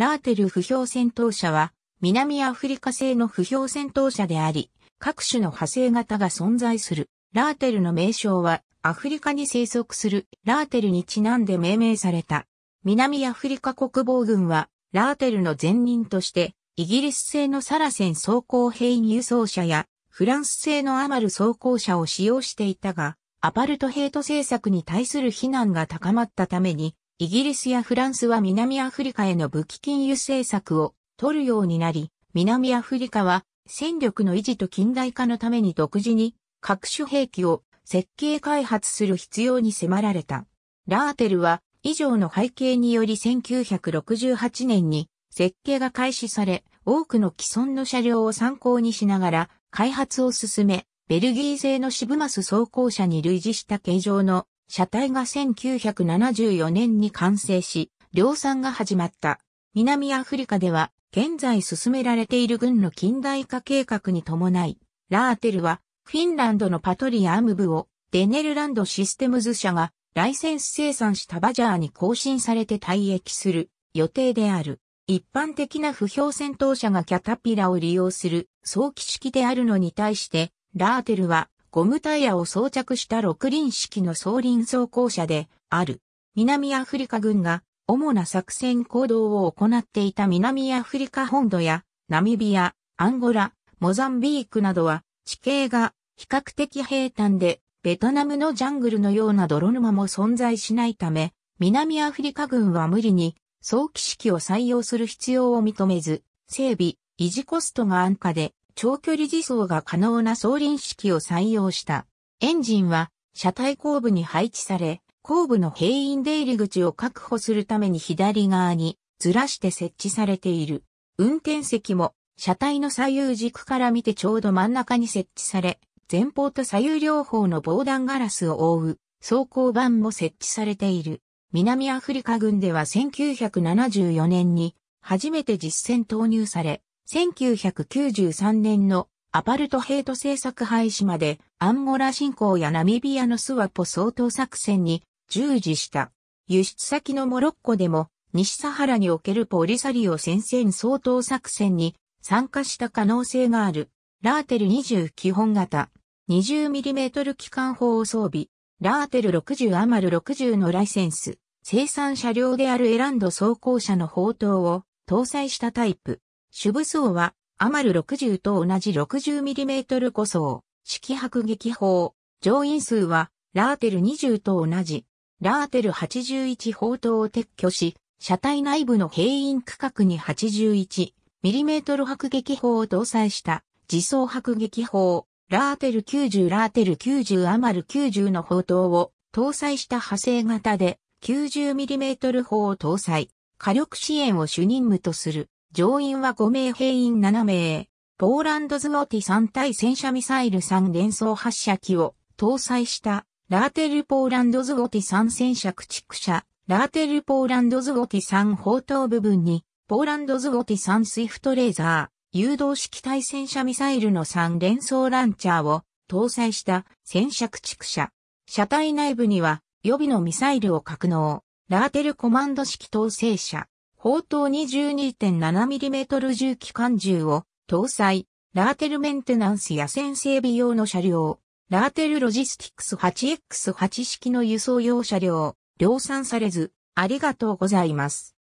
ラーテル不評戦闘車は、南アフリカ製の不評戦闘車であり、各種の派生型が存在する。ラーテルの名称は、アフリカに生息するラーテルにちなんで命名された。南アフリカ国防軍は、ラーテルの前任として、イギリス製のサラセン装甲兵輸送車や、フランス製のアマル装甲車を使用していたが、アパルトヘイト政策に対する非難が高まったために、イギリスやフランスは南アフリカへの武器禁輸政策を取るようになり、南アフリカは戦力の維持と近代化のために独自に各種兵器を設計開発する必要に迫られた。ラーテルは以上の背景により1968年に設計が開始され、多くの既存の車両を参考にしながら開発を進め、ベルギー製のシブマス装甲車に類似した形状の車体が1974年に完成し、量産が始まった。南アフリカでは、現在進められている軍の近代化計画に伴い、ラーテルは、フィンランドのパトリアーム部を、デネルランドシステムズ社が、ライセンス生産したバジャーに更新されて退役する予定である。一般的な不評戦闘車がキャタピラを利用する早期式であるのに対して、ラーテルはゴムタイヤを装着した六輪式の装輪装甲車である。南アフリカ軍が主な作戦行動を行っていた南アフリカ本土やナミビア、アンゴラ、モザンビークなどは地形が比較的平坦でベトナムのジャングルのような泥沼も存在しないため南アフリカ軍は無理に早期式を採用する必要を認めず整備、維持コストが安価で長距離自走が可能な送輪式を採用した。エンジンは車体後部に配置され、後部の閉員出入り口を確保するために左側にずらして設置されている。運転席も車体の左右軸から見てちょうど真ん中に設置され、前方と左右両方の防弾ガラスを覆う走行板も設置されている。南アフリカ軍では1974年に初めて実戦投入され、1993年のアパルトヘイト政策廃止までアンゴラ侵攻やナミビアのスワポ相当作戦に従事した。輸出先のモロッコでも西サハラにおけるポリサリオ戦線相当作戦に参加した可能性がある。ラーテル20基本型 20mm 機関砲を装備。ラーテル60アマル60のライセンス。生産車両であるエランド装甲車の砲塔を搭載したタイプ。主武装は、アマル60と同じ 60mm 個装、式迫撃砲。乗員数は、ラーテル20と同じ、ラーテル81砲塔を撤去し、車体内部の兵員区画に 81mm 迫撃砲を搭載した自走迫撃砲、ラーテル90ラーテル90アマル90の砲塔を搭載した派生型で 90mm 砲を搭載、火力支援を主任務とする乗員は5名兵員7名。ポーランドズゴティ3対戦車ミサイル3連装発射機を搭載したラーテルポーランドズゴティ3戦車駆逐車、ラーテルポーランドズゴティ3砲塔部分に、ポーランドズゴティ3スイフトレーザー、誘導式対戦車ミサイルの3連装ランチャーを搭載した戦車駆逐車。車体内部には予備のミサイルを格納、ラーテルコマンド式統制車、砲塔 22.7mm 重機関銃を搭載、ラーテルメンテナンスや戦整備用の車両、ラーテルロジスティックス 8X8 式の輸送用車両、量産されず、ありがとうございます。